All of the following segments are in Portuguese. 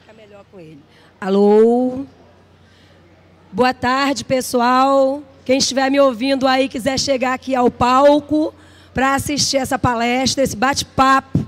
ficar melhor com ele. Alô? Boa tarde, pessoal. Quem estiver me ouvindo aí, quiser chegar aqui ao palco para assistir essa palestra, esse bate-papo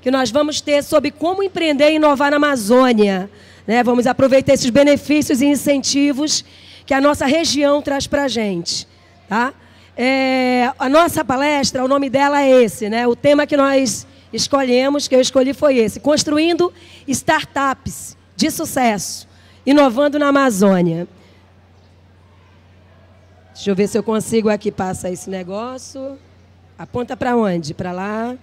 que nós vamos ter sobre como empreender e inovar na Amazônia. Né? Vamos aproveitar esses benefícios e incentivos que a nossa região traz para a gente. Tá? É, a nossa palestra, o nome dela é esse, né? o tema que nós escolhemos, que eu escolhi foi esse: construindo startups de sucesso, inovando na Amazônia. Deixa eu ver se eu consigo aqui passar esse negócio. Aponta para onde? Para lá.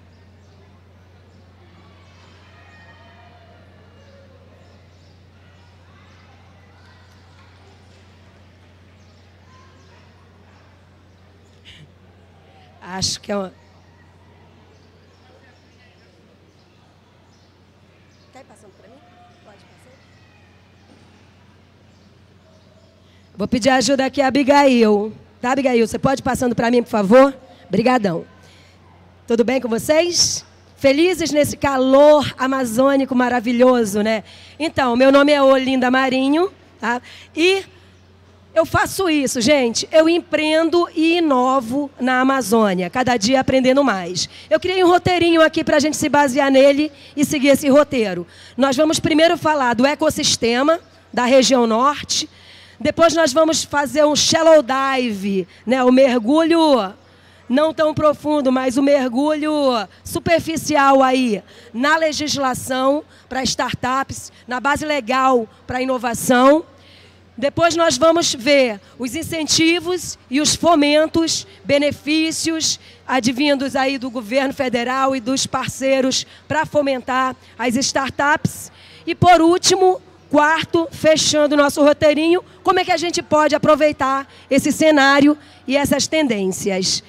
Acho que é uma Vou pedir ajuda aqui a Abigail. Tá, Abigail? Você pode ir passando para mim, por favor? Obrigadão. Tudo bem com vocês? Felizes nesse calor amazônico maravilhoso, né? Então, meu nome é Olinda Marinho, tá? E eu faço isso, gente. Eu empreendo e inovo na Amazônia, cada dia aprendendo mais. Eu criei um roteirinho aqui para a gente se basear nele e seguir esse roteiro. Nós vamos primeiro falar do ecossistema da região norte, depois nós vamos fazer um shallow dive, né? O mergulho não tão profundo, mas o mergulho superficial aí na legislação para startups, na base legal para inovação. Depois nós vamos ver os incentivos e os fomentos, benefícios advindos aí do governo federal e dos parceiros para fomentar as startups. E por último, Quarto, fechando o nosso roteirinho, como é que a gente pode aproveitar esse cenário e essas tendências?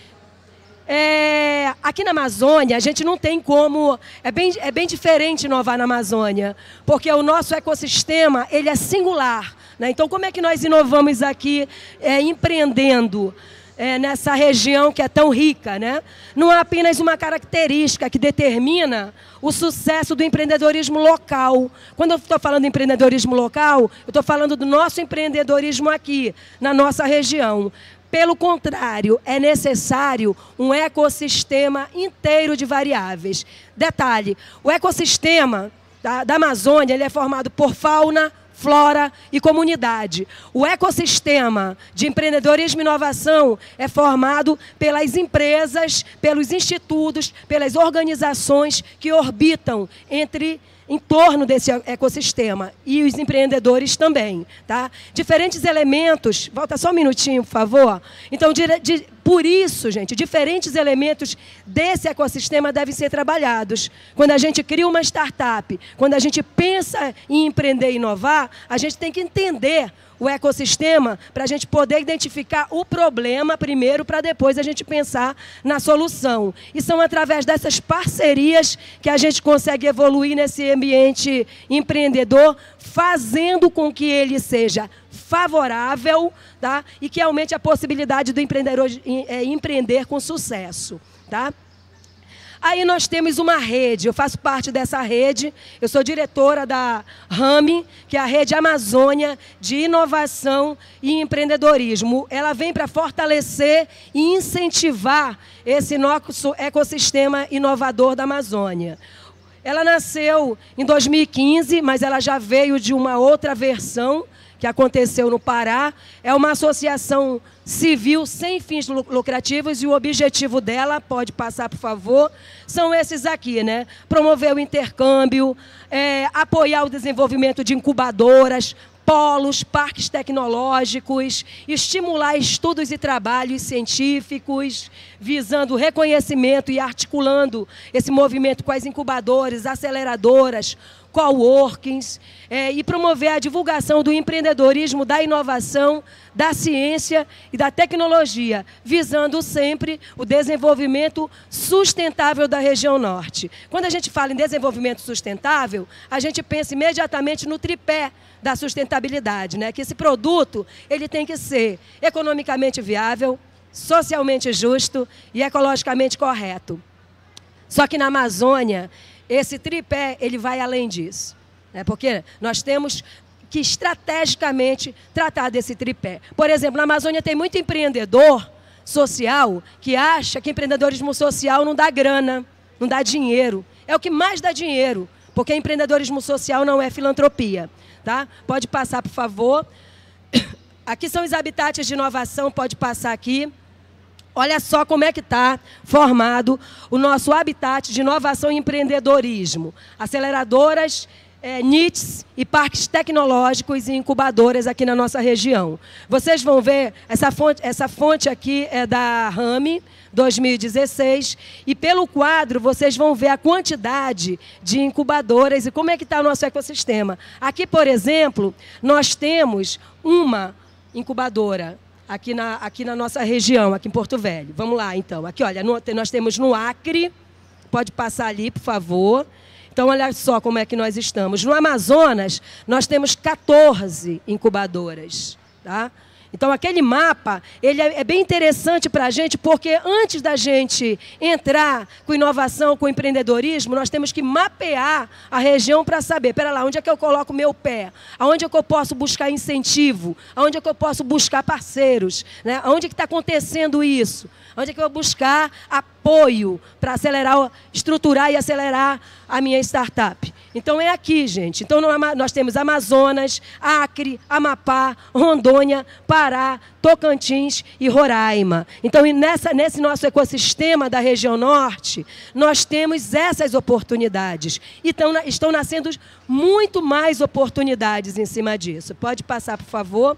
É, aqui na Amazônia, a gente não tem como. É bem, é bem diferente inovar na Amazônia, porque o nosso ecossistema ele é singular. Né? Então, como é que nós inovamos aqui é, empreendendo? é, nessa região que é tão rica, né? Não há apenas uma característica que determina o sucesso do empreendedorismo local. Quando eu estou falando de empreendedorismo local, eu estou falando do nosso empreendedorismo aqui, na nossa região. Pelo contrário, é necessário um ecossistema inteiro de variáveis. Detalhe: o ecossistema da, da Amazônia ele é formado por fauna, flora e comunidade. O ecossistema de empreendedorismo e inovação é formado pelas empresas, pelos institutos, pelas organizações que orbitam entre em torno desse ecossistema e os empreendedores também, tá? Diferentes elementos, volta só um minutinho, por favor. Então, por isso, gente, diferentes elementos desse ecossistema devem ser trabalhados. Quando a gente cria uma startup, quando a gente pensa em empreender e inovar, a gente tem que entender o ecossistema para a gente poder identificar o problema primeiro para depois a gente pensar na solução. E são através dessas parcerias que a gente consegue evoluir nesse ambiente empreendedor, fazendo com que ele seja favorável tá? e que aumente a possibilidade do empreendedor é, empreender com sucesso. Tá? Aí nós temos uma rede, eu faço parte dessa rede, eu sou diretora da RAME, que é a Rede Amazônia de Inovação e Empreendedorismo. Ela vem para fortalecer e incentivar esse nosso ecossistema inovador da Amazônia. Ela nasceu em 2015, mas ela já veio de uma outra versão que aconteceu no Pará. É uma associação civil sem fins lucrativos e o objetivo dela, pode passar por favor, são esses aqui, né? Promover o intercâmbio, é, apoiar o desenvolvimento de incubadoras, polos, parques tecnológicos, estimular estudos e trabalhos científicos, visando reconhecimento e articulando esse movimento com as incubadoras, aceleradoras, coworkings, é, e promover a divulgação do empreendedorismo, da inovação, da ciência e da tecnologia, visando sempre o desenvolvimento sustentável da região norte. Quando a gente fala em desenvolvimento sustentável, a gente pensa imediatamente no tripé da sustentabilidade, né? que esse produto ele tem que ser economicamente viável, socialmente justo e ecologicamente correto. Só que na Amazônia, esse tripé, ele vai além disso. Né? Porque nós temos que estrategicamente tratar desse tripé. Por exemplo, na Amazônia tem muito empreendedor social que acha que empreendedorismo social não dá grana, não dá dinheiro. É o que mais dá dinheiro, porque empreendedorismo social não é filantropia. Tá? Pode passar, por favor. Aqui são os habitats de inovação, pode passar aqui. Olha só como é que está formado o nosso habitat de inovação e empreendedorismo. Aceleradoras, é, NITs e parques tecnológicos e incubadoras aqui na nossa região. Vocês vão ver, essa fonte, essa fonte aqui é da RAME, 2016, e pelo quadro vocês vão ver a quantidade de incubadoras e como é que está o nosso ecossistema. Aqui, por exemplo, nós temos uma incubadora aqui na, aqui na nossa região, aqui em Porto Velho. Vamos lá, então. Aqui, olha, no, nós temos no Acre, pode passar ali, por favor. Então, olha só como é que nós estamos. No Amazonas, nós temos 14 incubadoras, tá? Então aquele mapa, ele é, é bem interessante para a gente, porque antes da gente entrar com inovação, com empreendedorismo, nós temos que mapear a região para saber, pera lá, onde é que eu coloco meu pé? Aonde é que eu posso buscar incentivo? Aonde é que eu posso buscar parceiros? Né? Aonde é que está acontecendo isso? Onde é que eu vou buscar apoio para acelerar, estruturar e acelerar a minha startup? Então é aqui, gente. Então é nós temos Amazonas, Acre, Amapá, Rondônia, Pará, Tocantins e Roraima. Então nessa, nesse nosso ecossistema da região norte, nós temos essas oportunidades. Então estão nascendo muito mais oportunidades em cima disso. Pode passar, por favor.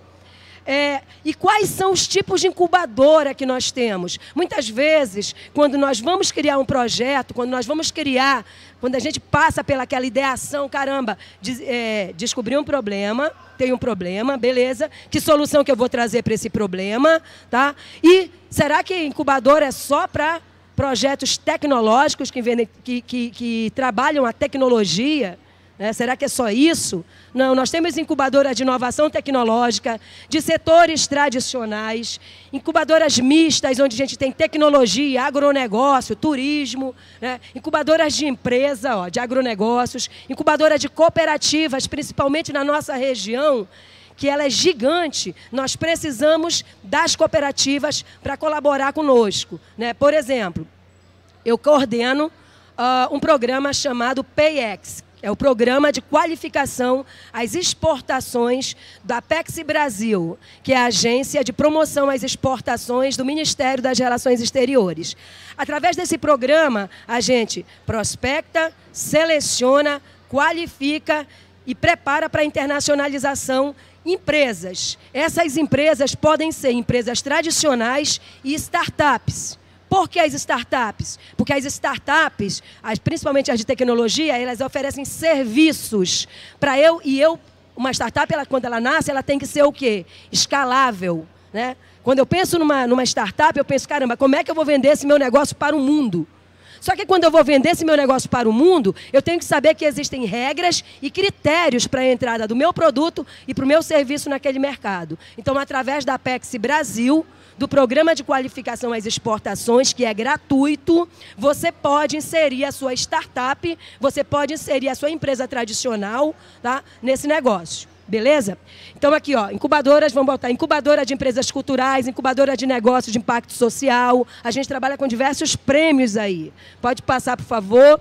É, e quais são os tipos de incubadora que nós temos? Muitas vezes, quando nós vamos criar um projeto, quando nós vamos criar, quando a gente passa pelaquela ideação, caramba, de, é, descobri um problema, tem um problema, beleza? Que solução que eu vou trazer para esse problema, tá? E será que incubadora é só para projetos tecnológicos que, que, que, que trabalham a tecnologia? Né? Será que é só isso? Não, nós temos incubadoras de inovação tecnológica, de setores tradicionais, incubadoras mistas, onde a gente tem tecnologia, agronegócio, turismo, né? incubadoras de empresa, ó, de agronegócios, incubadora de cooperativas, principalmente na nossa região, que ela é gigante. Nós precisamos das cooperativas para colaborar conosco. Né? Por exemplo, eu coordeno uh, um programa chamado PayEx, é o programa de qualificação às exportações da Apex Brasil, que é a agência de promoção às exportações do Ministério das Relações Exteriores. Através desse programa, a gente prospecta, seleciona, qualifica e prepara para a internacionalização empresas. Essas empresas podem ser empresas tradicionais e startups. Por que as startups? Porque as startups, as, principalmente as de tecnologia, elas oferecem serviços para eu e eu. Uma startup, ela, quando ela nasce, ela tem que ser o quê? Escalável. Né? Quando eu penso numa, numa startup, eu penso, caramba, como é que eu vou vender esse meu negócio para o mundo? Só que quando eu vou vender esse meu negócio para o mundo, eu tenho que saber que existem regras e critérios para a entrada do meu produto e para o meu serviço naquele mercado. Então, através da Apex Brasil, do Programa de Qualificação às Exportações, que é gratuito, você pode inserir a sua startup, você pode inserir a sua empresa tradicional tá, nesse negócio. Beleza? Então aqui, ó, incubadoras, vamos botar incubadora de empresas culturais, incubadora de negócios de impacto social. A gente trabalha com diversos prêmios aí. Pode passar, por favor.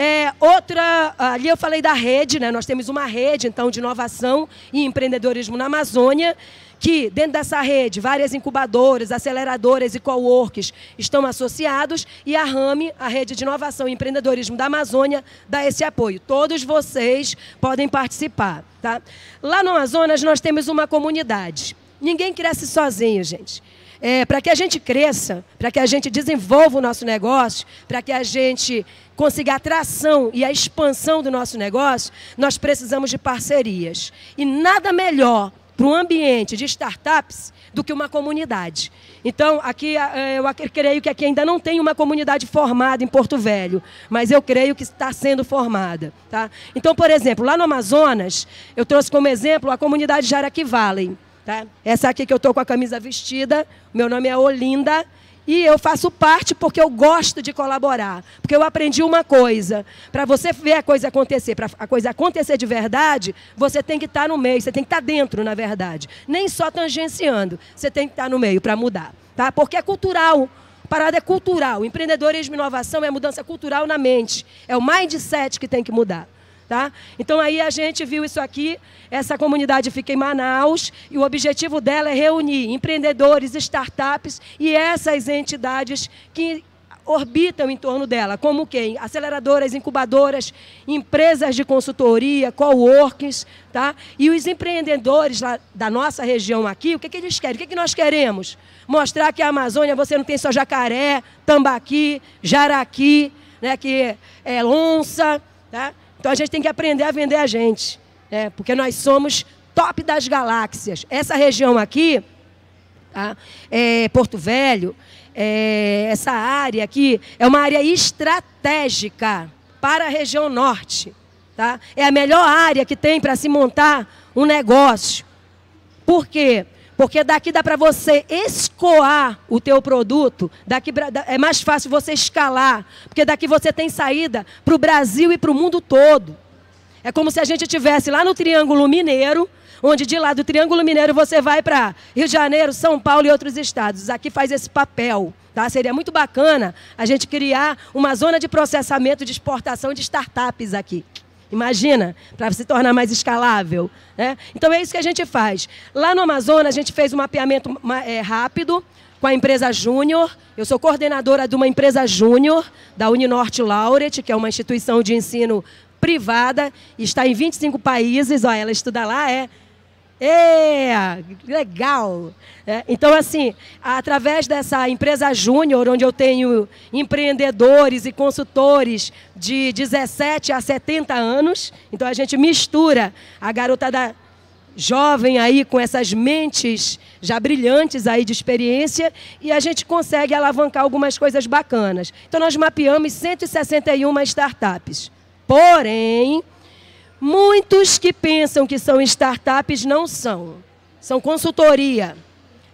É, outra, ali eu falei da rede, né? nós temos uma rede então de inovação e empreendedorismo na Amazônia, que dentro dessa rede várias incubadoras, aceleradoras e coworks estão associados e a RAME, a Rede de Inovação e Empreendedorismo da Amazônia, dá esse apoio. Todos vocês podem participar. Tá? Lá no Amazonas nós temos uma comunidade. Ninguém cresce sozinho, gente. É, para que a gente cresça, para que a gente desenvolva o nosso negócio, para que a gente conseguir a tração e a expansão do nosso negócio, nós precisamos de parcerias. E nada melhor para um ambiente de startups do que uma comunidade. Então, aqui eh, eu creio que aqui ainda não tem uma comunidade formada em Porto Velho, mas eu creio que está sendo formada. Tá? Então, por exemplo, lá no Amazonas, eu trouxe como exemplo a comunidade Jaraqui Valley. Tá? Essa aqui que eu estou com a camisa vestida, meu nome é Olinda, e eu faço parte porque eu gosto de colaborar. Porque eu aprendi uma coisa. Para você ver a coisa acontecer, para a coisa acontecer de verdade, você tem que estar tá no meio, você tem que estar tá dentro, na verdade. Nem só tangenciando, você tem que estar tá no meio para mudar. Tá? Porque é cultural. parada é cultural. Empreendedorismo e inovação é mudança cultural na mente. É o mindset que tem que mudar. Tá? Então aí a gente viu isso aqui, essa comunidade fica em Manaus e o objetivo dela é reunir empreendedores, startups e essas entidades que orbitam em torno dela, como quem? Aceleradoras, incubadoras, empresas de consultoria, coworkings, tá? E os empreendedores lá da nossa região aqui, o que, que eles querem? O que, que nós queremos? Mostrar que a Amazônia você não tem só jacaré, tambaqui, jaraqui, né? Que é, é onça, tá? Então a gente tem que aprender a vender a gente, né? porque nós somos top das galáxias. Essa região aqui, tá? é Porto Velho, é essa área aqui é uma área estratégica para a região norte. Tá? É a melhor área que tem para se montar um negócio. Por quê? Porque daqui dá para você escoar o teu produto, daqui é mais fácil você escalar, porque daqui você tem saída para o Brasil e para o mundo todo. É como se a gente estivesse lá no Triângulo Mineiro, onde de lá do Triângulo Mineiro você vai para Rio de Janeiro, São Paulo e outros estados. Aqui faz esse papel. Tá? Seria muito bacana a gente criar uma zona de processamento de exportação de startups aqui. Imagina, para se tornar mais escalável. Né? Então é isso que a gente faz. Lá no Amazonas, a gente fez um mapeamento é, rápido com a empresa Júnior. Eu sou coordenadora de uma empresa Júnior, da Uninorte Laureate, que é uma instituição de ensino privada, está em 25 países. Ó, ela estuda lá, é é, legal. É, então, assim, através dessa empresa júnior, onde eu tenho empreendedores e consultores de 17 a 70 anos, então a gente mistura a da jovem aí com essas mentes já brilhantes aí de experiência e a gente consegue alavancar algumas coisas bacanas. Então, nós mapeamos 161 startups. Porém, Muitos que pensam que são startups não são. São consultoria.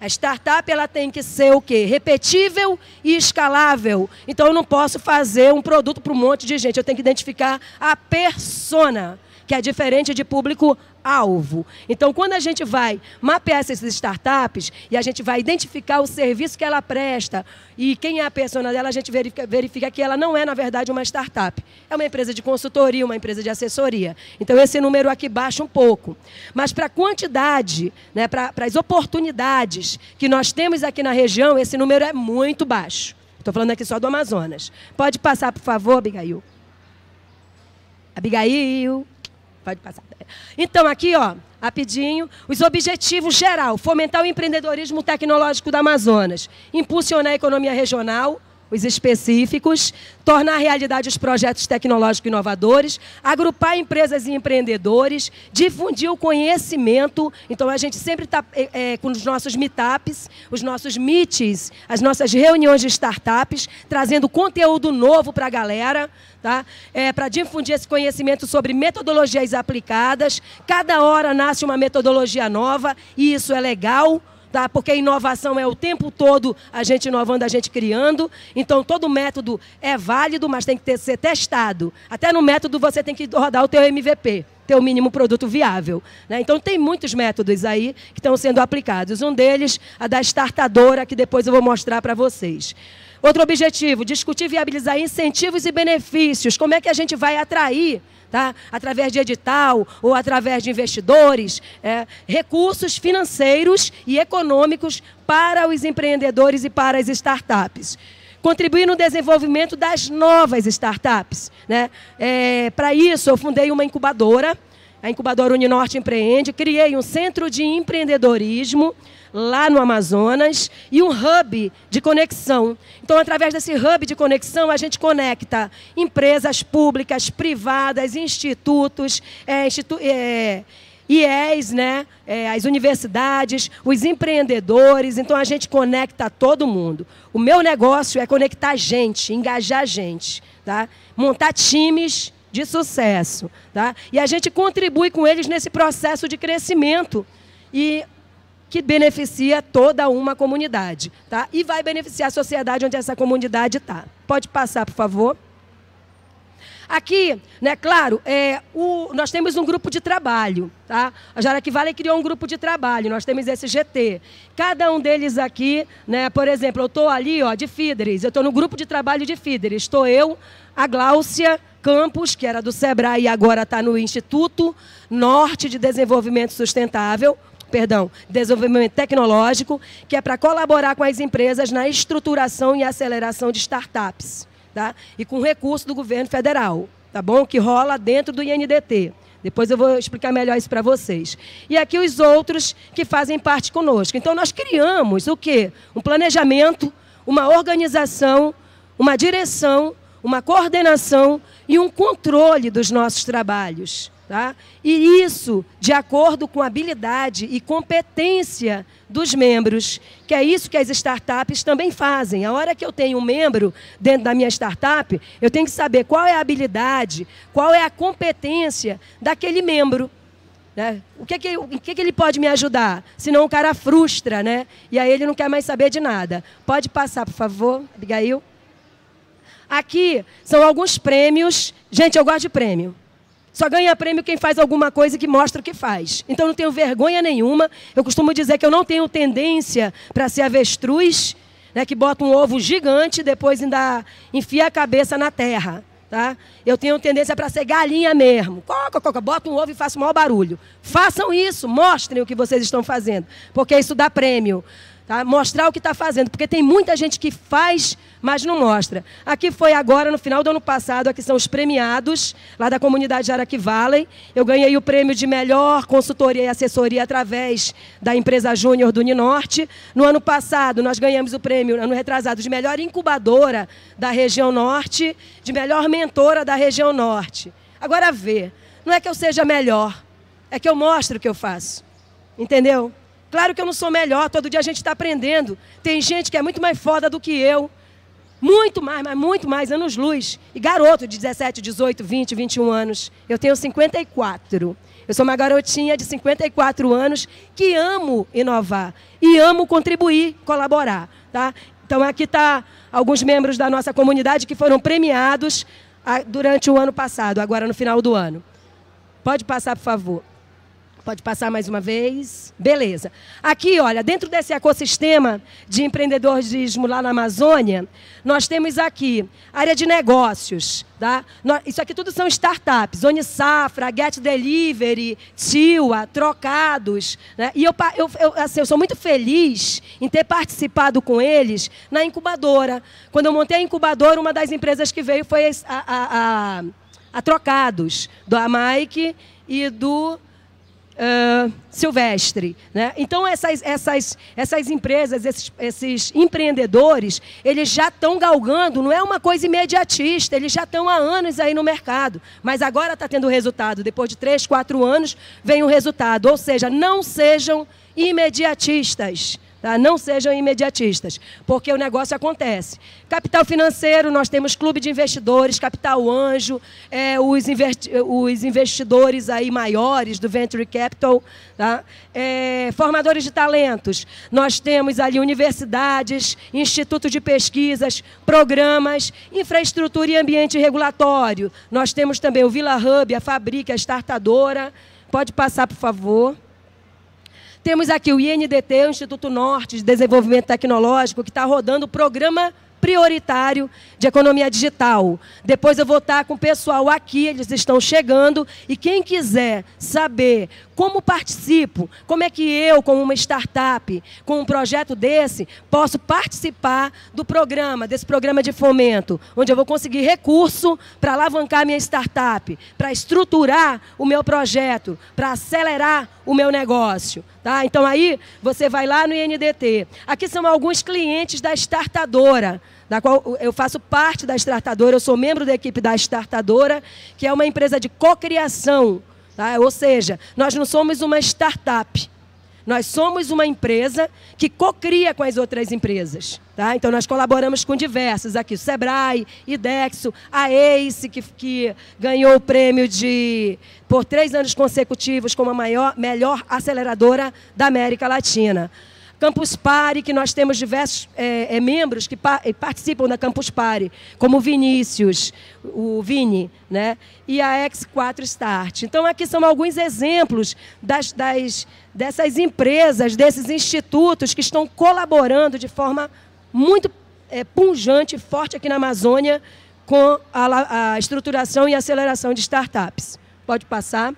A startup ela tem que ser o quê? Repetível e escalável. Então eu não posso fazer um produto para um monte de gente. Eu tenho que identificar a persona que é diferente de público-alvo. Então, quando a gente vai mapear essas startups e a gente vai identificar o serviço que ela presta e quem é a persona dela, a gente verifica, verifica que ela não é, na verdade, uma startup. É uma empresa de consultoria, uma empresa de assessoria. Então, esse número aqui baixa um pouco. Mas para a quantidade, né, para as oportunidades que nós temos aqui na região, esse número é muito baixo. Estou falando aqui só do Amazonas. Pode passar, por favor, Abigail. Abigail. Pode passar. Então, aqui, ó, rapidinho, os objetivos geral, fomentar o empreendedorismo tecnológico da Amazonas, impulsionar a economia regional, os específicos, tornar realidade os projetos tecnológicos inovadores, agrupar empresas e empreendedores, difundir o conhecimento. Então, a gente sempre está é, eh, eh, com os nossos meetups, os nossos meets, as nossas reuniões de startups, trazendo conteúdo novo para a galera, tá? É, eh, para difundir esse conhecimento sobre metodologias aplicadas. Cada hora nasce uma metodologia nova e isso é legal tá? porque a inovação é o tempo todo a gente inovando, a gente criando. Então, todo método é válido, mas tem que ter, ser testado. Até no método você tem que rodar o teu MVP teu mínimo produto viável. Né? Então, tem muitos métodos aí que estão sendo aplicados. Um deles, a da startadora, que depois eu vou mostrar para vocês. Outro objetivo, discutir e viabilizar incentivos e benefícios. Como é que a gente vai atrair tá? através de edital ou através de investidores, é, recursos financeiros e econômicos para os empreendedores e para as startups contribuir no desenvolvimento das novas startups. Né? É, Para isso, eu fundei uma incubadora, a incubadora Uninorte Empreende, criei um centro de empreendedorismo, lá no Amazonas e um hub de conexão. Então, através desse hub de conexão, a gente conecta empresas públicas, privadas, institutos, é, institu é, IES, né? É, as universidades, os empreendedores. Então a gente conecta todo mundo. O meu negócio é conectar gente, engajar gente, tá? montar times de sucesso. Tá? E a gente contribui com eles nesse processo de crescimento. E que beneficia toda uma comunidade, tá? E vai beneficiar a sociedade onde essa comunidade está. Pode passar, por favor. Aqui, né, claro, é, o, nós temos um grupo de trabalho, tá? A Jaraqui Vale criou um grupo de trabalho, nós temos esse GT. Cada um deles aqui, né, por exemplo, eu estou ali, ó, de Fidres, eu estou no grupo de trabalho de Fidres, estou eu, a Gláucia Campos, que era do SEBRAE e agora está no Instituto Norte de Desenvolvimento Sustentável, perdão, desenvolvimento tecnológico, que é para colaborar com as empresas na estruturação e aceleração de startups, tá? E com recurso do governo federal, tá bom? Que rola dentro do INDT. Depois eu vou explicar melhor isso para vocês. E aqui os outros que fazem parte conosco. Então nós criamos o quê? Um planejamento, uma organização, uma direção, uma coordenação e um controle dos nossos trabalhos. Tá? E isso de acordo com habilidade e competência dos membros, que é isso que as startups também fazem. A hora que eu tenho um membro dentro da minha startup, eu tenho que saber qual é a habilidade, qual é a competência daquele membro. Né? O, que, é que, o que, é que ele pode me ajudar? Senão o cara frustra, né? E aí ele não quer mais saber de nada. Pode passar, por favor, Abigail. Aqui são alguns prêmios. Gente, eu gosto de prêmio. Só ganha prêmio quem faz alguma coisa que mostra o que faz. Então não tenho vergonha nenhuma. Eu costumo dizer que eu não tenho tendência para ser avestruz, né, que bota um ovo gigante e depois ainda enfia a cabeça na terra. Tá? Eu tenho tendência para ser galinha mesmo. Coca, coca, bota um ovo e faço o maior barulho. Façam isso, mostrem o que vocês estão fazendo, porque isso dá prêmio. Tá? Mostrar o que está fazendo, porque tem muita gente que faz, mas não mostra. Aqui foi agora, no final do ano passado, aqui são os premiados, lá da comunidade de Valley. Eu ganhei o prêmio de melhor consultoria e assessoria através da empresa Júnior do Uninorte. No ano passado, nós ganhamos o prêmio, ano retrasado, de melhor incubadora da região norte, de melhor mentora da região norte. Agora vê, não é que eu seja melhor, é que eu mostro o que eu faço. Entendeu? Claro que eu não sou melhor, todo dia a gente está aprendendo. Tem gente que é muito mais foda do que eu. Muito mais, mas muito mais, anos luz. E garoto de 17, 18, 20, 21 anos. Eu tenho 54. Eu sou uma garotinha de 54 anos que amo inovar e amo contribuir, colaborar, tá? Então aqui está alguns membros da nossa comunidade que foram premiados ah, durante o ano passado, agora no final do ano. Pode passar, por favor. Pode passar mais uma vez. Beleza. Aqui, olha, dentro desse ecossistema de empreendedorismo lá na Amazônia, nós temos aqui área de negócios, tá? Isso aqui tudo são startups, Unisafra, Get Delivery, Tiwa, Trocados, né? E eu, eu, eu, assim, eu sou muito feliz em ter participado com eles na incubadora. Quando eu montei a incubadora, uma das empresas que veio foi a, a, a, a Trocados, do Mike e do uh, silvestre. Né? Então, essas, essas, essas empresas, esses, esses empreendedores, eles já estão galgando, não é uma coisa imediatista, eles já estão há anos aí no mercado. Mas agora está tendo resultado. Depois de três, quatro anos, vem o resultado. Ou seja, não sejam imediatistas. Tá? Não sejam imediatistas, porque o negócio acontece. Capital financeiro, nós temos clube de investidores, capital anjo, é, os, os, investidores aí maiores do Venture Capital, tá? É, formadores de talentos. Nós temos ali universidades, institutos de pesquisas, programas, infraestrutura e ambiente regulatório. Nós temos também o Vila Hub, a Fabrica, a Startadora. Pode passar, por favor. Temos aqui o INDT, o Instituto Norte de Desenvolvimento Tecnológico, que está rodando o programa prioritário de economia digital. Depois eu vou estar tá com o pessoal aqui, eles estão chegando. E quem quiser saber como participo? Como é que eu, como uma startup, com um projeto desse, posso participar do programa, desse programa de fomento, onde eu vou conseguir recurso para alavancar minha startup, para estruturar o meu projeto, para acelerar o meu negócio? Tá? Então aí você vai lá no INDT. Aqui são alguns clientes da startadora da qual eu faço parte da Startadora, eu sou membro da equipe da Startadora, que é uma empresa de cocriação Tá? Ou seja, nós não somos uma startup. Nós somos uma empresa que cocria com as outras empresas. Tá? Então, nós colaboramos com diversas aqui: o Sebrae, Idexo, a ACE, que, que ganhou o prêmio de, por três anos consecutivos como a maior, melhor aceleradora da América Latina. Campus Party, que nós temos diversos é, é, membros que pa participam da Campus Party, como o Vinícius, o Vini, né? e a X4 Start. Então, aqui são alguns exemplos das, das, dessas empresas, desses institutos que estão colaborando de forma muito é, punjante e forte aqui na Amazônia com a, a estruturação e aceleração de startups. Pode passar.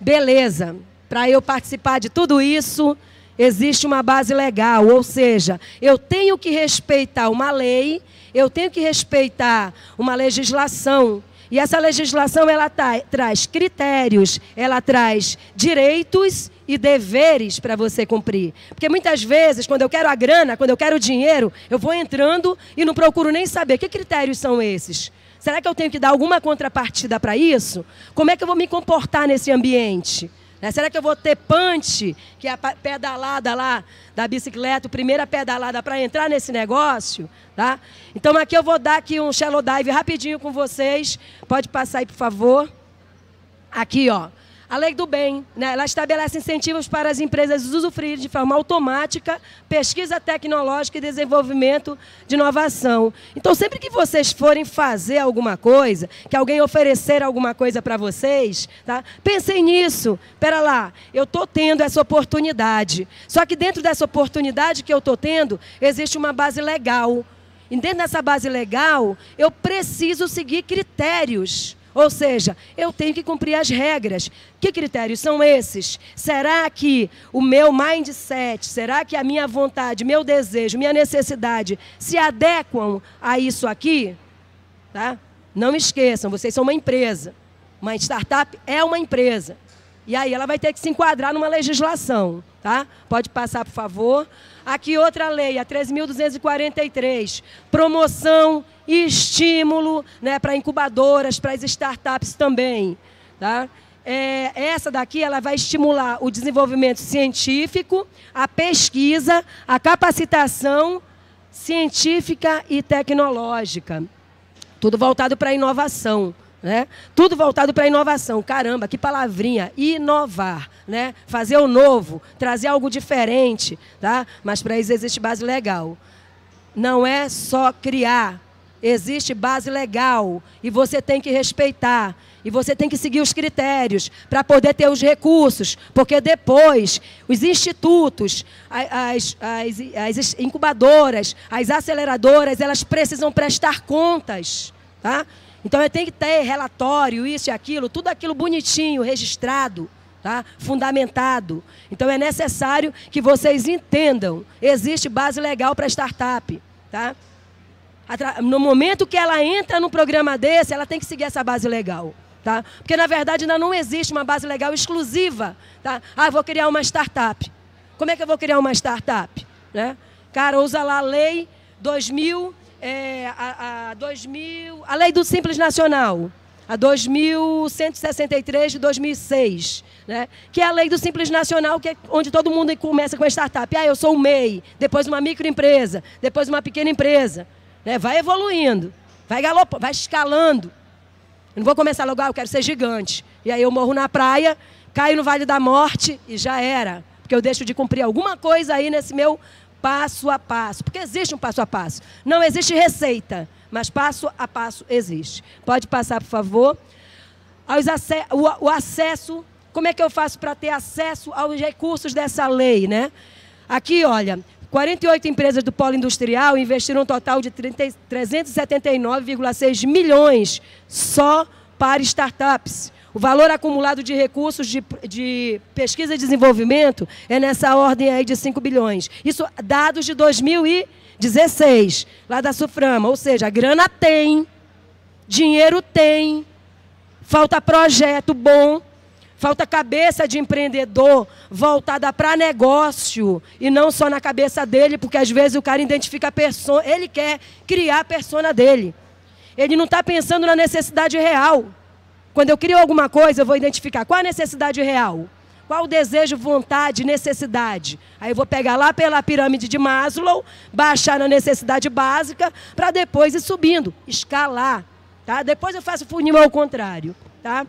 Beleza. Para eu participar de tudo isso, existe uma base legal, ou seja, eu tenho que respeitar uma lei, eu tenho que respeitar uma legislação. E essa legislação ela tá, traz critérios, ela traz direitos e deveres para você cumprir. Porque muitas vezes, quando eu quero a grana, quando eu quero o dinheiro, eu vou entrando e não procuro nem saber que critérios são esses. Será que eu tenho que dar alguma contrapartida para isso? Como é que eu vou me comportar nesse ambiente? Né? Será que eu vou ter punch, que é a pedalada lá da bicicleta, a primeira pedalada para entrar nesse negócio? Tá? Então aqui eu vou dar aqui um shallow dive rapidinho com vocês. Pode passar aí, por favor. Aqui, ó. A lei do bem, né? ela estabelece incentivos para as empresas usufruir de forma automática pesquisa tecnológica e desenvolvimento de inovação. Então, sempre que vocês forem fazer alguma coisa, que alguém oferecer alguma coisa para vocês, tá? pensem nisso. Espera lá, eu estou tendo essa oportunidade. Só que dentro dessa oportunidade que eu estou tendo, existe uma base legal. E dentro dessa base legal, eu preciso seguir critérios ou seja, eu tenho que cumprir as regras. Que critérios são esses? Será que o meu mindset, será que a minha vontade, meu desejo, minha necessidade se adequam a isso aqui? Tá? Não esqueçam, vocês são uma empresa. Uma startup é uma empresa. E aí ela vai ter que se enquadrar numa legislação, tá? Pode passar, por favor. Aqui outra lei, a 3.243, promoção e estímulo né, para incubadoras, para as startups também. Tá? É, essa daqui ela vai estimular o desenvolvimento científico, a pesquisa, a capacitação científica e tecnológica. Tudo voltado para a inovação. Né? Tudo voltado para a inovação. Caramba, que palavrinha! Inovar né? Fazer o novo, trazer algo diferente, tá? Mas para isso existe base legal. Não é só criar, existe base legal e você tem que respeitar e você tem que seguir os critérios para poder ter os recursos, porque depois os institutos, as, as, as, incubadoras, as aceleradoras, elas precisam prestar contas, tá? Então tem que ter relatório, isso e aquilo, tudo aquilo bonitinho, registrado tá? fundamentado. Então é necessário que vocês entendam, existe base legal para startup. Tá? No momento que ela entra num programa desse, ela tem que seguir essa base legal. Tá? Porque, na verdade, ainda não existe uma base legal exclusiva. Tá? Ah, vou criar uma startup. Como é que eu vou criar uma startup? Né? Cara, usa lá a lei 2000, é, a, a 2000, a lei do Simples Nacional, a 2163 de 2006. Né? Que é a lei do Simples Nacional, que é onde todo mundo começa com a startup. Ah, eu sou o MEI, depois uma microempresa, depois uma pequena empresa. Né? Vai evoluindo, vai galopando, vai escalando. Eu não vou começar logo, ah, eu quero ser gigante. E aí eu morro na praia, caio no Vale da Morte e já era. Porque eu deixo de cumprir alguma coisa aí nesse meu passo a passo. Porque existe um passo a passo. Não existe receita, mas passo a passo existe. Pode passar, por favor. o acesso como é que eu faço para ter acesso aos recursos dessa lei, né? Aqui, olha, 48 empresas do polo industrial investiram um total de 379,6 milhões só para startups. O valor acumulado de recursos de, de, pesquisa e desenvolvimento é nessa ordem aí de 5 bilhões. Isso dados de 2016, lá da Suframa. Ou seja, a grana tem, dinheiro tem, falta projeto bom, Falta cabeça de empreendedor voltada para negócio e não só na cabeça dele, porque às vezes o cara identifica a pessoa, ele quer criar a persona dele. Ele não está pensando na necessidade real. Quando eu crio alguma coisa, eu vou identificar qual a necessidade real, qual o desejo, vontade, necessidade. Aí eu vou pegar lá pela pirâmide de Maslow, baixar na necessidade básica, para depois ir subindo, escalar. Tá? Depois eu faço funil ao contrário. Tá?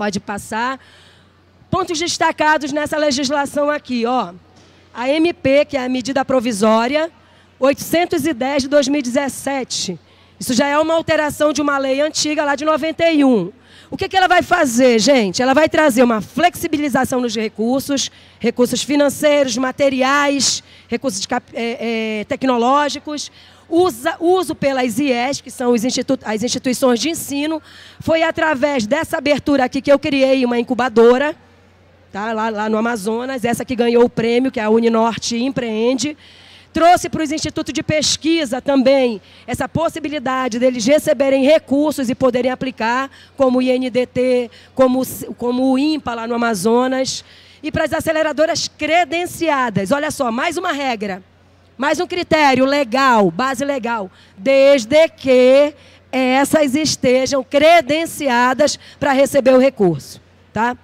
Pode passar. Pontos destacados nessa legislação aqui, ó. A MP, que é a medida provisória, 810 de 2017. Isso já é uma alteração de uma lei antiga lá de 91. O que, que ela vai fazer, gente? Ela vai trazer uma flexibilização nos recursos, recursos financeiros, materiais, recursos de, é, é, tecnológicos, usa, uso pelas IES, que são institu as instituições de ensino. Foi através dessa abertura aqui que eu criei uma incubadora, tá? lá, lá no Amazonas, essa que ganhou o prêmio, que é a Uninorte Empreende. Trouxe para os institutos de pesquisa também essa possibilidade deles receberem recursos e poderem aplicar, como o INDT, como, como o IMPA lá no Amazonas. E para as aceleradoras credenciadas, olha só, mais uma regra. Mas um critério legal, base legal, desde que essas estejam credenciadas para receber o recurso, tá?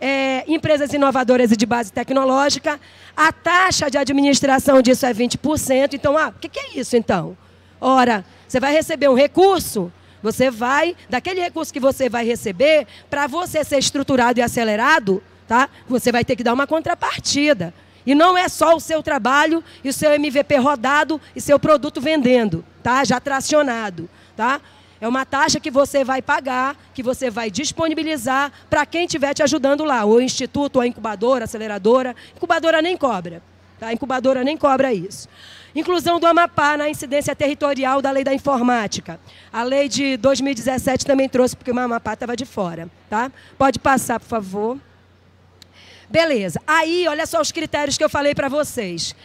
É, empresas inovadoras e de base tecnológica, a taxa de administração disso é 20%. Então, ah, o que, que é isso então? Ora, você vai receber um recurso, você vai, daquele recurso que você vai receber, para você ser estruturado e acelerado, tá? Você vai ter que dar uma contrapartida. E não é só o seu trabalho e o seu MVP rodado e seu produto vendendo, tá? Já tracionado, tá? É uma taxa que você vai pagar, que você vai disponibilizar para quem estiver te ajudando lá, ou instituto, ou a incubadora, aceleradora. Incubadora nem cobra, tá? Incubadora nem cobra isso. Inclusão do Amapá na incidência territorial da lei da informática. A lei de 2017 também trouxe, porque o Amapá estava de fora. Tá? Pode passar, por favor. Beleza. Aí, olha só os critérios que eu falei para vocês.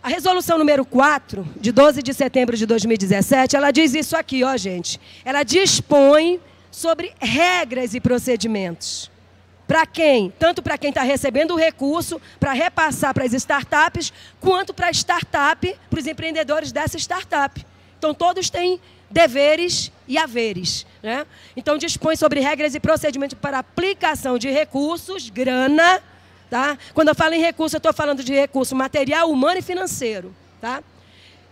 A resolução número 4, de 12 de setembro de 2017, ela diz isso aqui, ó, gente. Ela dispõe sobre regras e procedimentos. Para quem? Tanto para quem está recebendo o recurso, para repassar para as startups, quanto para a startup, para os empreendedores dessa startup. Então, todos têm deveres e haveres. Né? Então, dispõe sobre regras e procedimentos para aplicação de recursos, grana. Tá? Quando eu falo em recurso, eu estou falando de recurso material, humano e financeiro. Tá?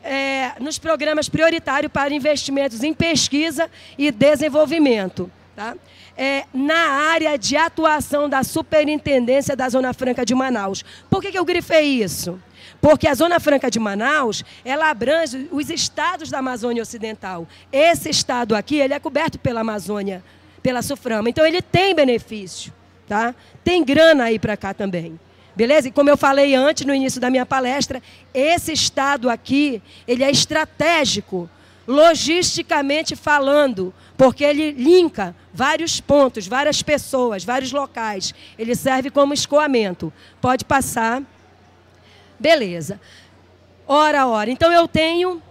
É, nos programas prioritários para investimentos em pesquisa e desenvolvimento. Tá? É, na área de atuação da Superintendência da Zona Franca de Manaus. Por que, que eu grifei isso? Porque a Zona Franca de Manaus, ela abrange os estados da Amazônia Ocidental. Esse estado aqui, ele é coberto pela Amazônia, pela Suframa. Então ele tem benefício, tá? Tem grana aí para cá também. Beleza? E como eu falei antes no início da minha palestra, esse estado aqui, ele é estratégico, logisticamente falando, porque ele linka vários pontos, várias pessoas, vários locais. Ele serve como escoamento. Pode passar. Beleza. Ora, ora. Então eu tenho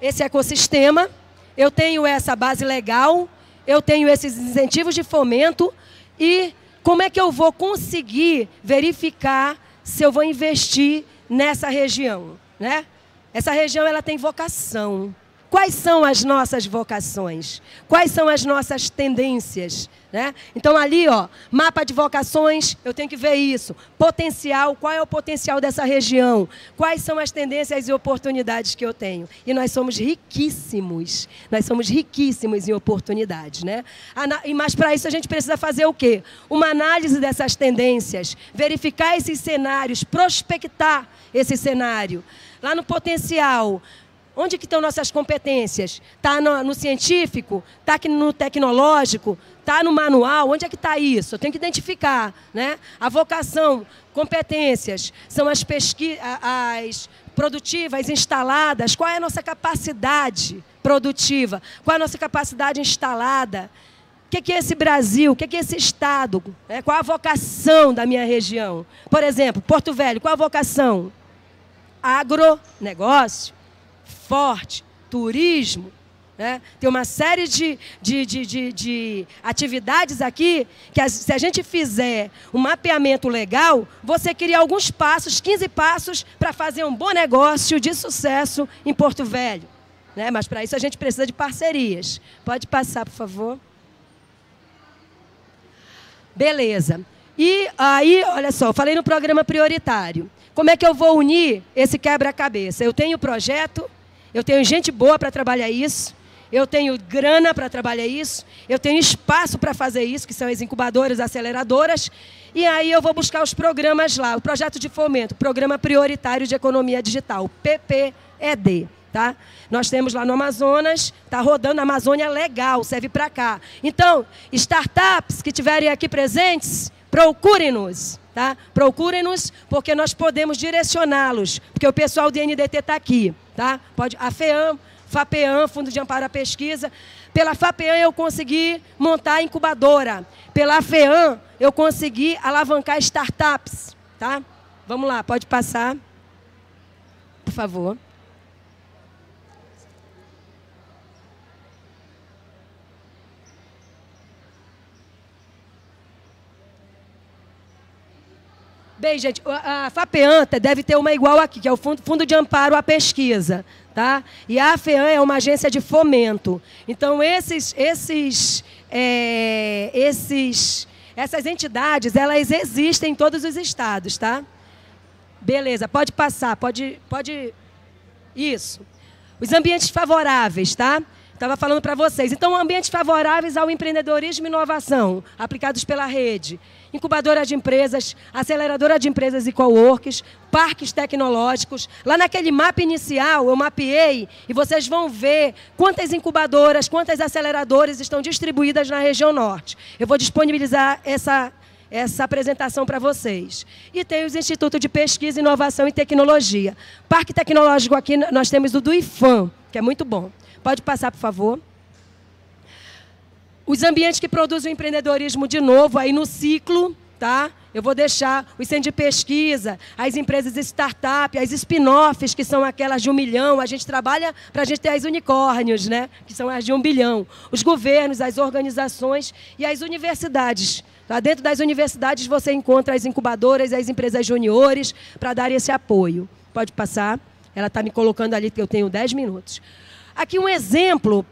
esse ecossistema, eu tenho essa base legal, eu tenho esses incentivos de fomento e como é que eu vou conseguir verificar se eu vou investir nessa região, né? Essa região ela tem vocação quais são as nossas vocações, quais são as nossas tendências. Né? Então, ali, ó, mapa de vocações, eu tenho que ver isso. Potencial, qual é o potencial dessa região? Quais são as tendências e oportunidades que eu tenho? E nós somos riquíssimos, nós somos riquíssimos em oportunidades. Né? Mas para isso a gente precisa fazer o quê? Uma análise dessas tendências, verificar esses cenários, prospectar esse cenário. Lá no potencial, Onde que estão nossas competências? Está no, no, científico? Está no tecnológico? Está no manual? Onde é que está isso? Eu tenho que identificar. Né? A vocação, competências, são as, pesqui as produtivas instaladas? Qual é a nossa capacidade produtiva? Qual é a nossa capacidade instalada? O que, que é esse Brasil, o que, que é esse Estado, né? qual a vocação da minha região. Por exemplo, Porto Velho, qual a vocação? Agronegócio esporte, turismo. Né? Tem uma série de, de, de, de, de atividades aqui que, se a gente fizer um mapeamento legal, você cria alguns passos, 15 passos, para fazer um bom negócio de sucesso em Porto Velho. Né? Mas para isso a gente precisa de parcerias. Pode passar, por favor. Beleza. E aí, olha só, eu falei no programa prioritário. Como é que eu vou unir esse quebra-cabeça? Eu tenho o projeto eu tenho gente boa para trabalhar isso. Eu tenho grana para trabalhar isso. Eu tenho espaço para fazer isso, que são as incubadoras, aceleradoras. E aí eu vou buscar os programas lá. O projeto de fomento, Programa Prioritário de Economia Digital, PPED. Tá? Nós temos lá no Amazonas, está rodando a Amazônia é legal, serve para cá. Então, startups que estiverem aqui presentes, Procure-nos, tá? Procure-nos, porque nós podemos direcioná-los, porque o pessoal do NDT está aqui, tá? Pode, a FEAM, FAPEAM, Fundo de Amparo à Pesquisa. Pela FAPEAM eu consegui montar a incubadora. Pela FEAM eu consegui alavancar startups, tá? Vamos lá, pode passar. Por favor. Bem, gente, a FAPEANTA deve ter uma igual aqui, que é o Fundo de Amparo à Pesquisa. Tá? E a FEAN é uma agência de fomento. Então, esses, esses, é, esses, essas entidades, elas existem em todos os estados, tá? Beleza, pode passar, pode, pode... Isso. Os ambientes favoráveis, tá? Estava falando para vocês. Então, ambientes favoráveis ao empreendedorismo e inovação, aplicados pela rede. Incubadora de empresas, aceleradora de empresas e coworks, parques tecnológicos. Lá naquele mapa inicial, eu mapeei e vocês vão ver quantas incubadoras, quantas aceleradoras estão distribuídas na região norte. Eu vou disponibilizar essa, essa apresentação para vocês. E tem os Institutos de Pesquisa, Inovação e Tecnologia. Parque Tecnológico aqui, nós temos o do IFAM, que é muito bom. Pode passar, por favor. Os ambientes que produzem o empreendedorismo de novo aí no ciclo, tá? Eu vou deixar os centros de pesquisa, as empresas startup, as spin-offs, que são aquelas de um milhão. A gente trabalha para a gente ter as unicórnios, né? que são as de um bilhão. Os governos, as organizações e as universidades. Tá? Dentro das universidades você encontra as incubadoras, as empresas juniores, para dar esse apoio. Pode passar. Ela está me colocando ali que eu tenho 10 minutos. Aqui um exemplo.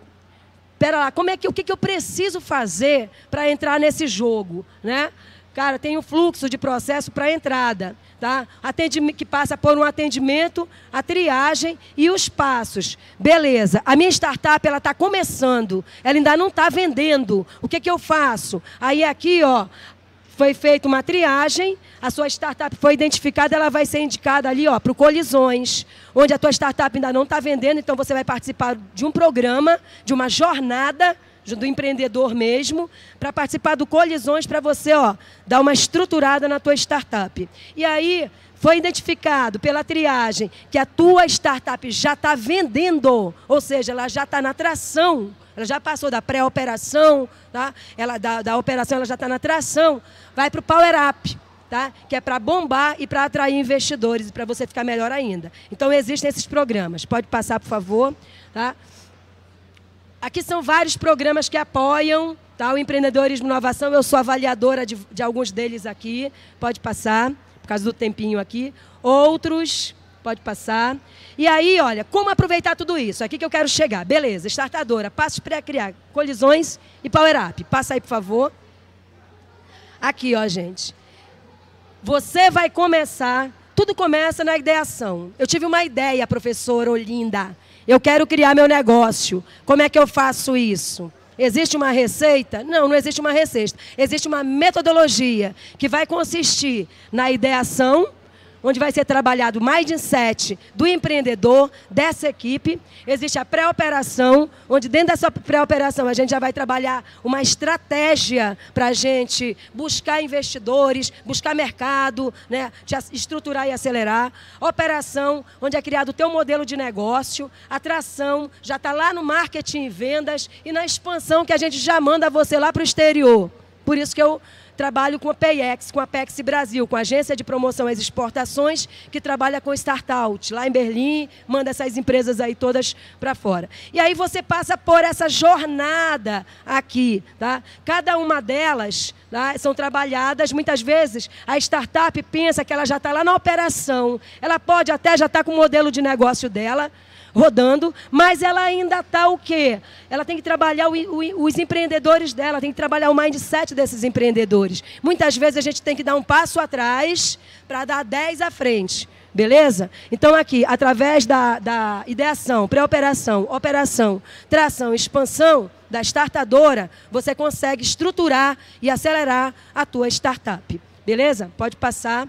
Pera lá, como é que, o que, que eu preciso fazer para entrar nesse jogo, né? Cara, tem um fluxo de processo para entrada, tá? Atendimento, que passa por um atendimento, a triagem e os passos. Beleza. A minha startup ela está começando, ela ainda não está vendendo. O que, que eu faço? Aí aqui, ó, foi feita uma triagem, a sua startup foi identificada, ela vai ser indicada ali para o Colisões, onde a tua startup ainda não está vendendo, então você vai participar de um programa, de uma jornada do empreendedor mesmo, para participar do Colisões, para você ó, dar uma estruturada na tua startup. E aí foi identificado pela triagem que a tua startup já está vendendo, ou seja, ela já está na tração ela já passou da pré-operação, tá? Ela, da, da operação ela já está na tração, vai para o Power Up. Tá? que é para bombar e para atrair investidores e para você ficar melhor ainda. Então, existem esses programas. Pode passar, por favor. Tá? Aqui são vários programas que apoiam tá? o empreendedorismo e inovação. Eu sou avaliadora de, de alguns deles aqui. Pode passar, por causa do tempinho aqui. Outros Pode passar. E aí, olha, como aproveitar tudo isso? É aqui que eu quero chegar. Beleza, startadora, passos para criar colisões e power up. Passa aí, por favor. Aqui, ó, gente. Você vai começar, tudo começa na ideação. Eu tive uma ideia, professora Olinda. Eu quero criar meu negócio. Como é que eu faço isso? Existe uma receita? Não, não existe uma receita. Existe uma metodologia que vai consistir na ideação, onde vai ser trabalhado o mindset do empreendedor, dessa equipe. Existe a pré-operação, onde dentro dessa pré-operação a gente já vai trabalhar uma estratégia para a gente buscar investidores, buscar mercado, né, estruturar e acelerar. Operação, onde é criado o teu modelo de negócio. Atração, já está lá no marketing e vendas e na expansão que a gente já manda você lá para o exterior. Por isso que eu trabalho com a PEX, com a PEX Brasil, com a Agência de Promoção às Exportações, que trabalha com startout lá em Berlim, manda essas empresas aí todas para fora. E aí você passa por essa jornada aqui, tá? Cada uma delas tá? são trabalhadas, muitas vezes a startup pensa que ela já está lá na operação, ela pode até já estar tá com o modelo de negócio dela, rodando, mas ela ainda está o quê? Ela tem que trabalhar o, o, os empreendedores dela, tem que trabalhar o mindset desses empreendedores. Muitas vezes a gente tem que dar um passo atrás para dar 10 à frente. Beleza? Então, aqui, através da, da ideação, pré-operação, operação, tração, expansão da startadora, você consegue estruturar e acelerar a tua startup. Beleza? Pode passar.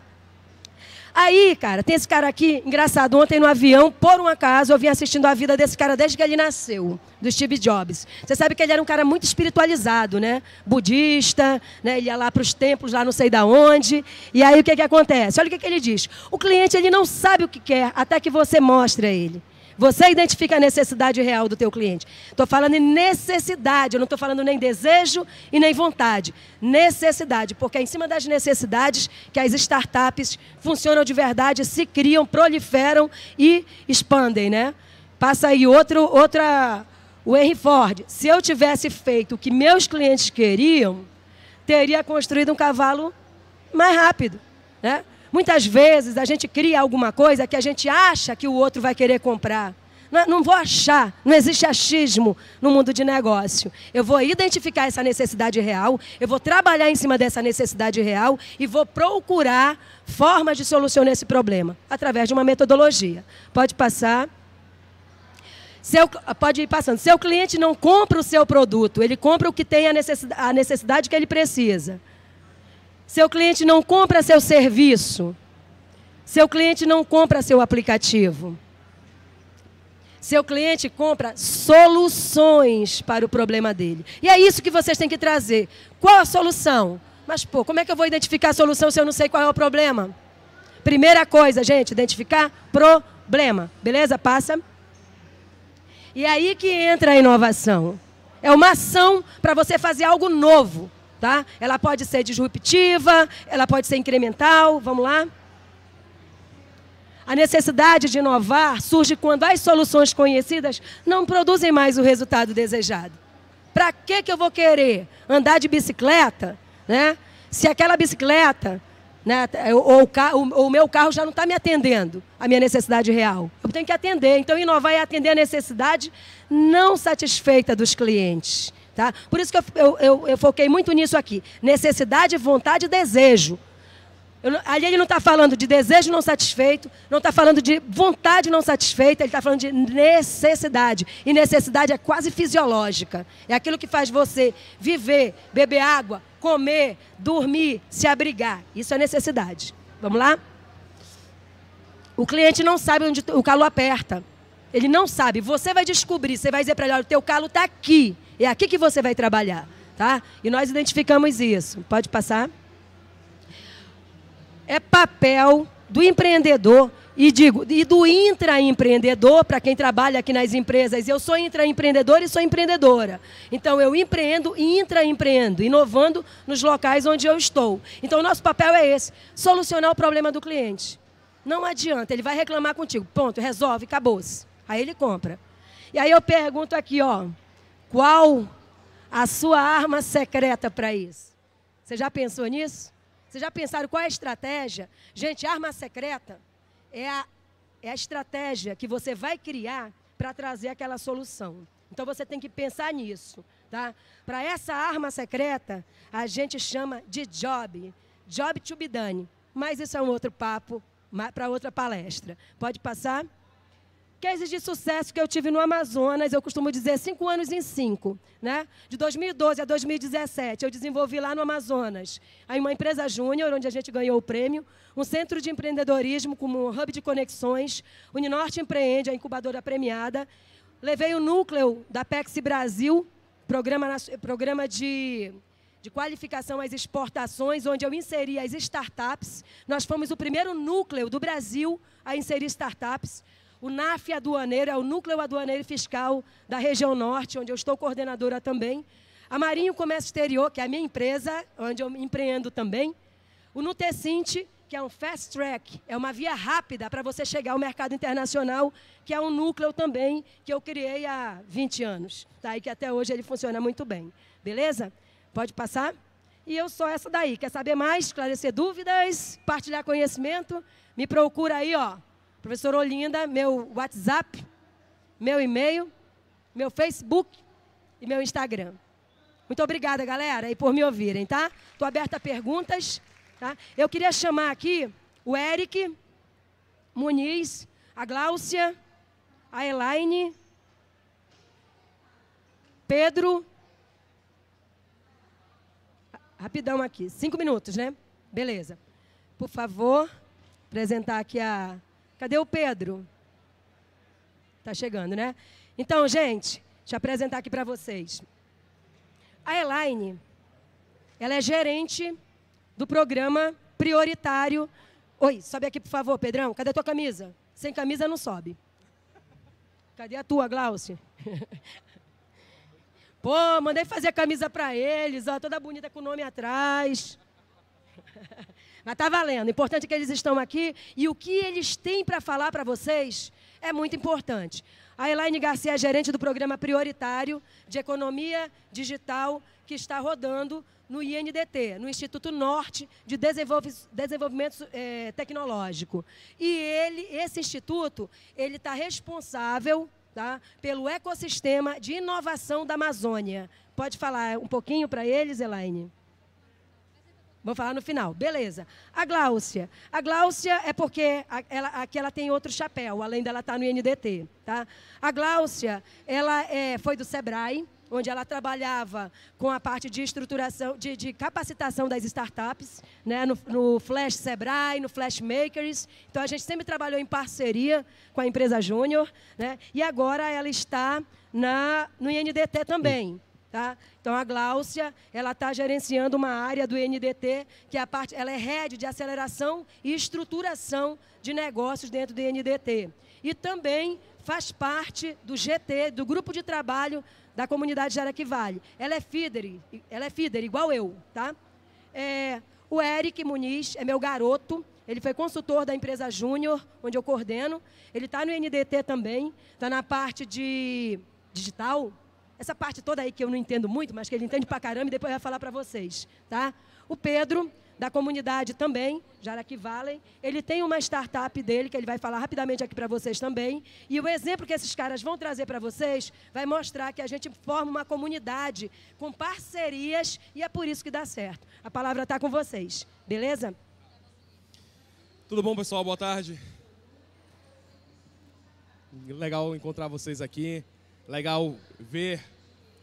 Aí, cara, tem esse cara aqui, engraçado, ontem no avião, por um acaso, eu vim assistindo a vida desse cara desde que ele nasceu, do Steve Jobs. Você sabe que ele era um cara muito espiritualizado, né? Budista, né? Ele ia lá para os templos, lá não sei da onde. E aí o que, que acontece? Olha o que, que ele diz. O cliente ele não sabe o que quer até que você mostre a ele. Você identifica a necessidade real do teu cliente. Estou falando em necessidade, eu não estou falando nem desejo e nem vontade. Necessidade, porque é em cima das necessidades que as startups funcionam de verdade, se criam, proliferam e expandem, né? Passa aí outro, outra... O Henry Ford, se eu tivesse feito o que meus clientes queriam, teria construído um cavalo mais rápido, né? Muitas vezes a gente cria alguma coisa que a gente acha que o outro vai querer comprar. Não, é? não, vou achar, não existe achismo no mundo de negócio. Eu vou identificar essa necessidade real, eu vou trabalhar em cima dessa necessidade real e vou procurar formas de solucionar esse problema através de uma metodologia. Pode passar. Seu, pode ir passando. Seu cliente não compra o seu produto, ele compra o que tem a necessidade, a necessidade que ele precisa. Seu cliente não compra seu serviço. Seu cliente não compra seu aplicativo. Seu cliente compra soluções para o problema dele. E é isso que vocês têm que trazer. Qual a solução? Mas, pô, como é que eu vou identificar a solução se eu não sei qual é o problema? Primeira coisa, gente, identificar problema. Beleza? Passa. E é aí que entra a inovação. É uma ação para você fazer algo novo tá? Ela pode ser disruptiva, ela pode ser incremental, vamos lá? A necessidade de inovar surge quando as soluções conhecidas não produzem mais o resultado desejado. Para que que eu vou querer andar de bicicleta, né? Se aquela bicicleta, né, é, ou, o, o meu carro já não está me atendendo a minha necessidade real. Eu tenho que atender. Então, inovar é atender a necessidade não satisfeita dos clientes. Tá? Por isso que eu, eu, eu, eu foquei muito nisso aqui. Necessidade, vontade e desejo. Eu, ali ele não está falando de desejo não satisfeito, não está falando de vontade não satisfeita, ele está falando de necessidade. E necessidade é quase fisiológica. É aquilo que faz você viver, beber água, comer, dormir, se abrigar. Isso é necessidade. Vamos lá? O cliente não sabe onde o calo aperta. Ele não sabe. Você vai descobrir, você vai dizer para ele, olha, o teu calo está aqui. É aqui que você vai trabalhar, tá? E nós identificamos isso. Pode passar? É papel do empreendedor e digo, e do intraempreendedor, para quem trabalha aqui nas empresas, eu sou intraempreendedor e sou empreendedora. Então eu empreendo e intraempreendo, inovando nos locais onde eu estou. Então o nosso papel é esse, solucionar o problema do cliente. Não adianta, ele vai reclamar contigo. Ponto, resolve, acabou-se. Aí ele compra. E aí eu pergunto aqui, ó, qual a sua arma secreta para isso? Você já pensou nisso? Vocês já pensaram qual é a estratégia? Gente, arma secreta é a, é a estratégia que você vai criar para trazer aquela solução. Então você tem que pensar nisso, tá? Para essa arma secreta, a gente chama de job, job to be done. Mas isso é um outro papo para outra palestra. Pode passar? Cases de é sucesso que eu tive no Amazonas, eu costumo dizer cinco anos em cinco. Né? De 2012 a 2017, eu desenvolvi lá no Amazonas aí uma empresa júnior, onde a gente ganhou o prêmio, um centro de empreendedorismo como um hub de conexões, Uninorte Empreende, a incubadora premiada. Levei o núcleo da PEX Brasil, programa, programa de de qualificação às exportações, onde eu inseri as startups. Nós fomos o primeiro núcleo do Brasil a inserir startups. O NAF aduaneiro é o núcleo aduaneiro fiscal da região norte, onde eu estou coordenadora também. A Marinho Comércio Exterior, que é a minha empresa, onde eu empreendo também. O Nutecinte, que é um fast track, é uma via rápida para você chegar ao mercado internacional, que é um núcleo também que eu criei há 20 anos, tá? E que até hoje ele funciona muito bem. Beleza? Pode passar? E eu sou essa daí. Quer saber mais, esclarecer dúvidas, partilhar conhecimento? Me procura aí, ó, Professora Olinda, meu WhatsApp, meu e-mail, meu Facebook e meu Instagram. Muito obrigada, galera, e por me ouvirem, tá? Estou aberta a perguntas. Tá? Eu queria chamar aqui o Eric, Muniz, a Gláucia, a Elaine, Pedro. Rapidão aqui, cinco minutos, né? Beleza. Por favor, apresentar aqui a Cadê o Pedro? Tá chegando, né? Então, gente, deixa eu apresentar aqui para vocês. A Elaine, ela é gerente do programa prioritário. Oi, sobe aqui, por favor, Pedrão. Cadê a tua camisa? Sem camisa não sobe. Cadê a tua, Glaucio? Pô, mandei fazer a camisa para eles, ó, toda bonita com o nome atrás. Mas está valendo. O importante é que eles estão aqui e o que eles têm para falar para vocês é muito importante. A Elaine Garcia é gerente do programa prioritário de economia digital que está rodando no INDT, no Instituto Norte de Desenvolvimento eh, Tecnológico. E ele, esse instituto, ele está responsável tá, pelo ecossistema de inovação da Amazônia. Pode falar um pouquinho para eles, Elaine? Vou falar no final. Beleza. A Gláucia. A Gláucia é porque ela, aqui ela tem outro chapéu, além dela estar tá no INDT. Tá? A Gláucia, ela é, foi do SEBRAE, onde ela trabalhava com a parte de estruturação, de, de capacitação das startups, né? no, no Flash Sebrae, no Flash Makers. Então, a gente sempre trabalhou em parceria com a empresa Júnior. Né? E agora ela está na, no INDT também. Tá? Então a Gláucia, ela está gerenciando uma área do NDT, que é a parte, ela é head de aceleração e estruturação de negócios dentro do NDT. E também faz parte do GT, do grupo de trabalho da comunidade de Araquivale. Ela é feeder, ela é feeder igual eu, tá? É, o Eric Muniz é meu garoto, ele foi consultor da empresa Júnior, onde eu coordeno. Ele está no NDT também, está na parte de digital, essa parte toda aí que eu não entendo muito, mas que ele entende pra caramba e depois vai falar para vocês, tá? O Pedro, da comunidade também, Jaraqui Valley, ele tem uma startup dele que ele vai falar rapidamente aqui para vocês também. E o exemplo que esses caras vão trazer para vocês vai mostrar que a gente forma uma comunidade com parcerias e é por isso que dá certo. A palavra está com vocês, beleza? Tudo bom, pessoal? Boa tarde. Legal encontrar vocês aqui legal ver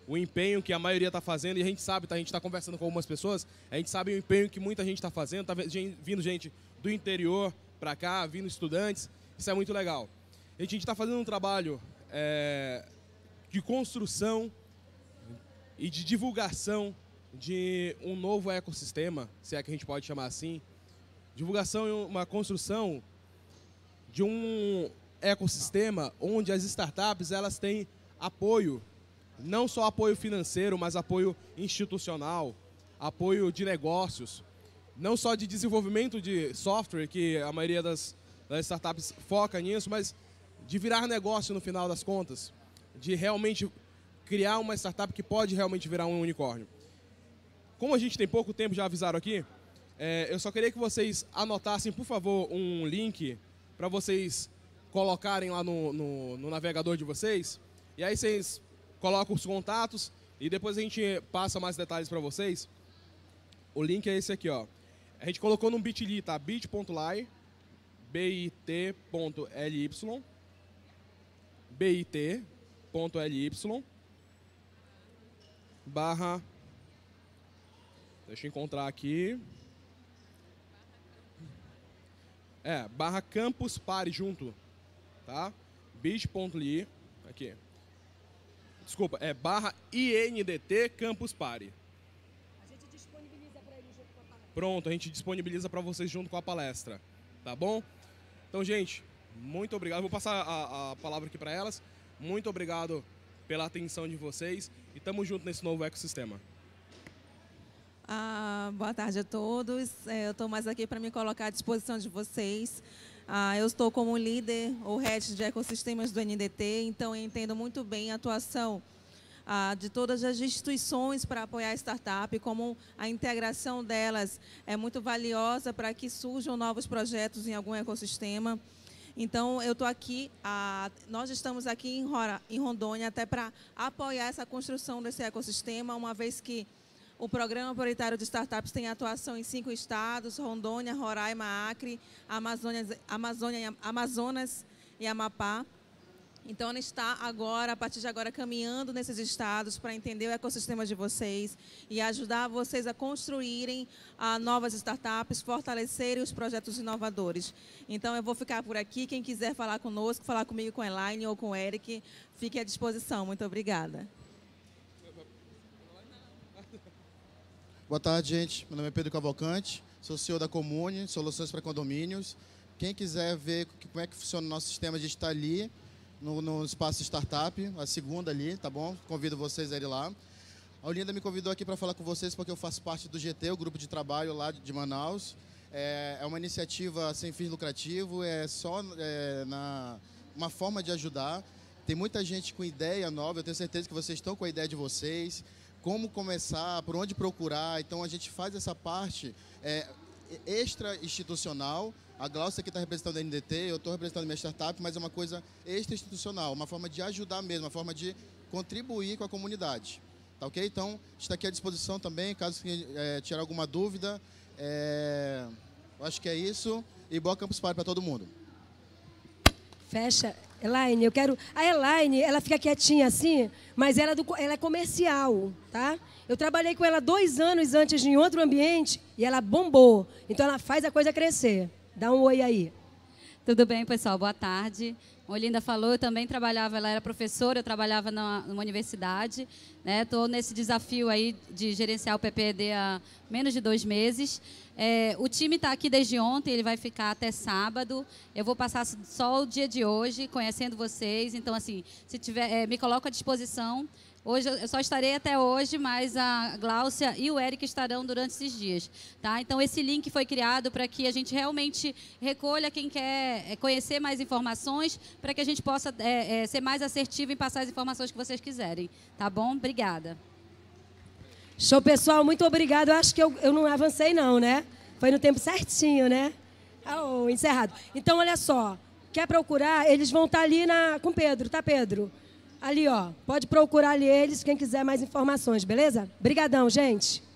o empenho que a maioria está fazendo, e a gente sabe, tá? a gente está conversando com algumas pessoas, a gente sabe o empenho que muita gente está fazendo, está vindo gente do interior para cá, vindo estudantes, isso é muito legal. A gente está fazendo um trabalho é, de construção e de divulgação de um novo ecossistema, se é que a gente pode chamar assim, divulgação e uma construção de um ecossistema onde as startups elas têm apoio, não só apoio financeiro, mas apoio institucional, apoio de negócios, não só de desenvolvimento de software, que a maioria das, das startups foca nisso, mas de virar negócio no final das contas, de realmente criar uma startup que pode realmente virar um unicórnio. Como a gente tem pouco tempo, já avisaram aqui, é, eu só queria que vocês anotassem, por favor, um link para vocês colocarem lá no, no, no navegador de vocês, e aí vocês colocam os contatos e depois a gente passa mais detalhes para vocês. O link é esse aqui, ó. A gente colocou no bit.ly, tá? bit.ly bit.ly bit.ly barra deixa eu encontrar aqui é, barra campus pare junto tá bit.ly aqui desculpa, é barra INDT Campus Party. A gente disponibiliza para eles junto com a palestra. Pronto, a gente disponibiliza para vocês junto com a palestra, tá bom? Então, gente, muito obrigado. Vou passar a, a palavra aqui para elas. Muito obrigado pela atenção de vocês e tamo junto nesse novo ecossistema. Ah, boa tarde a todos. É, eu estou mais aqui para me colocar à disposição de vocês. Ah, eu estou como líder ou head de ecossistemas do NDT, então eu entendo muito bem a atuação ah, de todas as instituições para apoiar a startup, como a integração delas é muito valiosa para que surjam novos projetos em algum ecossistema. Então, eu estou aqui, ah, nós estamos aqui em, Rora, em Rondônia até para apoiar essa construção desse ecossistema, uma vez que o Programa Prioritário de Startups tem atuação em cinco estados, Rondônia, Roraima, Acre, Amazônia, Amazônia, Amazonas e Amapá. Então, ela está agora, a partir de agora, caminhando nesses estados para entender o ecossistema de vocês e ajudar vocês a construírem a, ah, novas startups, fortalecerem os projetos inovadores. Então, eu vou ficar por aqui. Quem quiser falar conosco, falar comigo, com a Elaine ou com o Eric, fique à disposição. Muito obrigada. Boa tarde, gente. Meu nome é Pedro Cavalcante, sou CEO da Comune, Soluções para Condomínios. Quem quiser ver como é que funciona o nosso sistema, a gente está ali no, no, espaço Startup, a segunda ali, tá bom? Convido vocês a ir lá. A Olinda me convidou aqui para falar com vocês porque eu faço parte do GT, o grupo de trabalho lá de Manaus. É, é, uma iniciativa sem fins lucrativos, é só é, na, uma forma de ajudar. Tem muita gente com ideia nova, eu tenho certeza que vocês estão com a ideia de vocês como começar, por onde procurar. Então a gente faz essa parte é, extra institucional. A Glaucia que está representando a NDT, eu estou representando a minha startup, mas é uma coisa extra institucional, uma forma de ajudar mesmo, uma forma de contribuir com a comunidade. Tá ok? Então, está aqui à disposição também, caso é, alguma dúvida. É, acho que é isso. E boa Campus Party para todo mundo. Fecha. Elaine, eu quero. A Elaine, ela fica quietinha assim, mas ela, é do... ela é comercial, tá? Eu trabalhei com ela dois anos antes em outro ambiente e ela bombou. Então ela faz a coisa crescer. Dá um oi aí. Tudo bem, pessoal? Boa tarde. a Olinda falou, eu também trabalhava, ela era professora, eu trabalhava numa, numa universidade. Estou né? nesse desafio aí de gerenciar o PPED há menos de dois meses. É, o time está aqui desde ontem, ele vai ficar até sábado. Eu vou passar só o dia de hoje conhecendo vocês. Então, assim, se tiver, é, me coloco à disposição Hoje eu só estarei até hoje, mas a Gláucia e o Eric estarão durante esses dias, tá? Então esse link foi criado para que a gente realmente recolha quem quer é, conhecer mais informações, para que a gente possa é, é, ser mais assertivo em passar as informações que vocês quiserem, tá bom? Obrigada. Show, pessoal, muito obrigado. Eu acho que eu, eu não avancei não, né? Foi no tempo certinho, né? Oh, encerrado. Então olha só, quer procurar? Eles vão estar tá ali na, com Pedro, tá, Pedro? ali, ó. Pode procurar ali eles, quem quiser mais informações, beleza? Brigadão, gente.